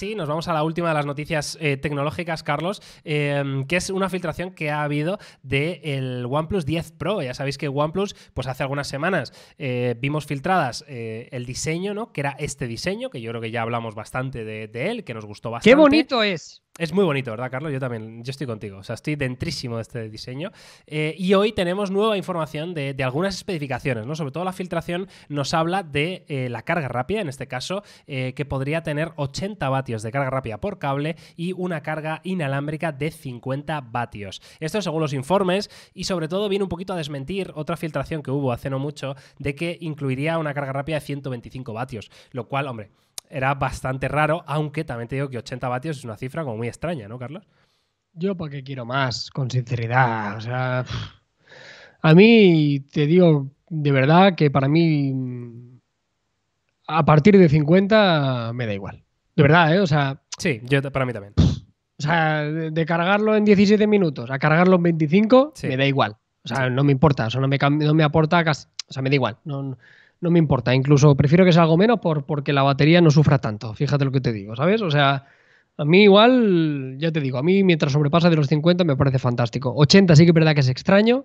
Sí, nos vamos a la última de las noticias eh, tecnológicas, Carlos, em, que es una filtración que ha habido del el OnePlus 10 Pro. Ya sabéis que OnePlus, pues hace algunas semanas eh, vimos filtradas eh, el diseño, ¿no? Que era este diseño, que yo creo que ya hablamos bastante de, de él, que nos gustó bastante. ¡Qué bonito es! Es muy bonito, ¿verdad, Carlos? Yo también, yo estoy contigo. O sea, estoy dentrísimo de este diseño. Eh, y hoy tenemos nueva información de, algunas especificaciones, ¿no? Sobre todo la filtración nos habla de eh, la carga rápida, en este caso, eh, que podría tener 80 vatios de carga rápida por cable y una carga inalámbrica de 50 vatios. Esto según los informes y sobre todo viene un poquito a desmentir otra filtración que hubo hace no mucho de que incluiría una carga rápida de 125 vatios, lo cual, hombre, era bastante raro, aunque también te digo que 80 vatios es una cifra como muy extraña, ¿no, Carlos? Yo porque quiero más, con sinceridad. O sea, a mí te digo de verdad que para mí mm, a partir de 50 me da igual. De verdad, ¿eh? O sea... Sí, yo, para mí también. O sea, de cargarlo en 17 minutos a cargarlo en 25, me da igual. O sea, no me importa, o sea, no me, no me aporta casi, o sea, me da igual. no, no me importa. Incluso prefiero que sea algo menos porque la batería no sufra tanto. Fíjate lo que te digo, ¿sabes? O sea, a mí igual, ya te digo, a mí mientras sobrepasa de los 50 me parece fantástico. 80 sí que es verdad que es extraño,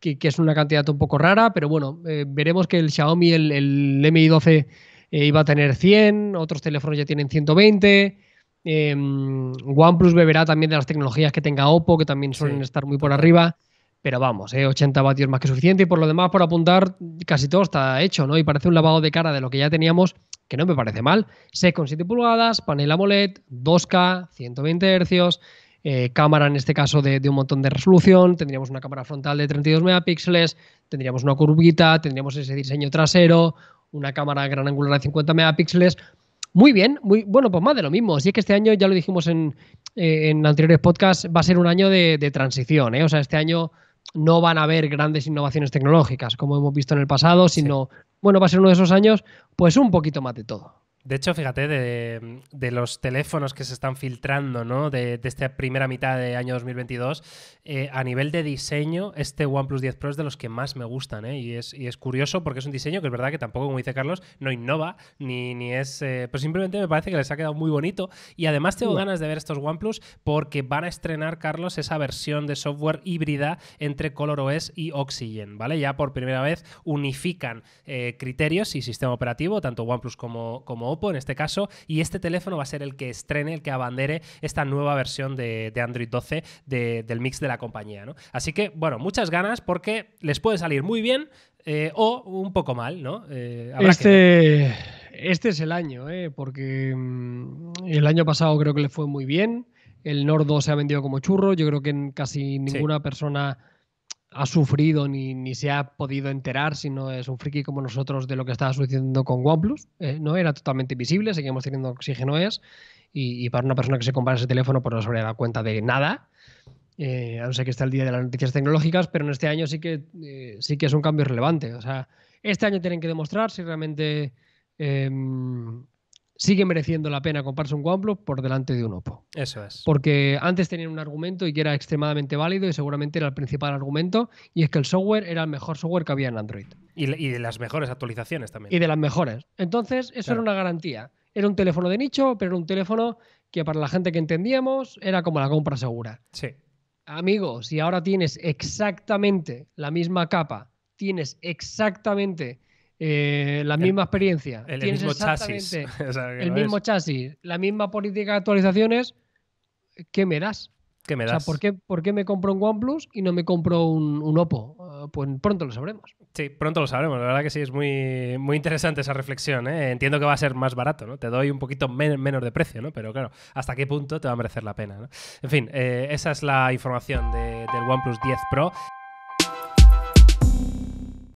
que, es una cantidad un poco rara, pero bueno, eh, veremos que el Xiaomi, el, Mi 12 eh, iba a tener 100, otros teléfonos ya tienen 120. Eh, em, OnePlus beberá también de las tecnologías que tenga Oppo, que también suelen estar muy por arriba. Pero vamos, ¿eh? 80 vatios más que suficiente y por lo demás, por apuntar, casi todo está hecho, ¿no? Y parece un lavado de cara de lo que ya teníamos, que no me parece mal. 6,7 pulgadas, panel AMOLED, 2K, 120 Hz, cámara en este caso de, un montón de resolución, tendríamos una cámara frontal de 32 megapíxeles, tendríamos una curvita, tendríamos ese diseño trasero, una cámara gran angular de 50 megapíxeles. Muy bien, muy bueno, pues más de lo mismo. Si es que este año, ya lo dijimos eh, en, anteriores podcasts, va a ser un año de, de transición, ¿eh? O sea, este año no van a haber grandes innovaciones tecnológicas como hemos visto en el pasado, sino, bueno, va a ser uno de esos años, pues un poquito más de todo. De hecho, fíjate, de, los teléfonos que se están filtrando ¿no? de, esta primera mitad de año 2022, eh, a nivel de diseño, este OnePlus 10 Pro es de los que más me gustan. ¿eh? Y, es, curioso porque es un diseño que es verdad que tampoco, como dice Carlos, no innova, ni, ni es... Eh, pues simplemente me parece que les ha quedado muy bonito. Y además tengo ganas de ver estos OnePlus porque van a estrenar, Carlos, esa versión de software híbrida entre ColorOS y Oxygen. ¿vale? Ya por primera vez unifican criterios y sistema operativo, tanto OnePlus como, como en este caso, y este teléfono va a ser el que estrene, el que abandere esta nueva versión de, Android 12 del mix de la compañía. ¿no? Así que, bueno, muchas ganas porque les puede salir muy bien eh, o un poco mal, ¿no? Eh, este... este es el año, ¿eh? porque mm, el año pasado creo que le fue muy bien. El Nord se ha vendido como churro. Yo creo que casi ninguna persona ha sufrido ni, ni, se ha podido enterar, si no es un friki como nosotros, de lo que estaba sucediendo con OnePlus. Eh, no era totalmente visible, seguimos teniendo oxígeno es y, para una persona que se compara ese teléfono pues no se habría dado cuenta de nada. Eh, a no ser que está el día de las noticias tecnológicas, pero en este año sí que, eh, sí que es un cambio relevante. O sea, este año tienen que demostrar si realmente em, sigue mereciendo la pena comprarse un OnePlus por delante de un Oppo. Eso es. Porque antes tenían un argumento y que era extremadamente válido y seguramente era el principal argumento, y es que el software era el mejor software que había en Android. Y, de las mejores actualizaciones también. Y de las mejores. Entonces, eso era una garantía. Era un teléfono de nicho, pero era un teléfono que para la gente que entendíamos era como la compra segura. Sí. Amigo, si ahora tienes exactamente la misma capa, tienes exactamente eh, la misma experiencia. El, mismo chasis. el mismo chasis, la misma política de actualizaciones. ¿Qué me das? me das? ¿por qué, me compro un OnePlus y no me compro un, un Oppo? Ah, pues pronto lo sabremos. Sí, pronto lo sabremos. La verdad que sí, es muy, muy interesante esa reflexión. ¿eh? Entiendo que va a ser más barato, ¿no? Te doy un poquito menos de precio, ¿no? Pero claro, ¿hasta qué punto te va a merecer la pena? En fin, eh, esa es la información de, del OnePlus 10 Pro.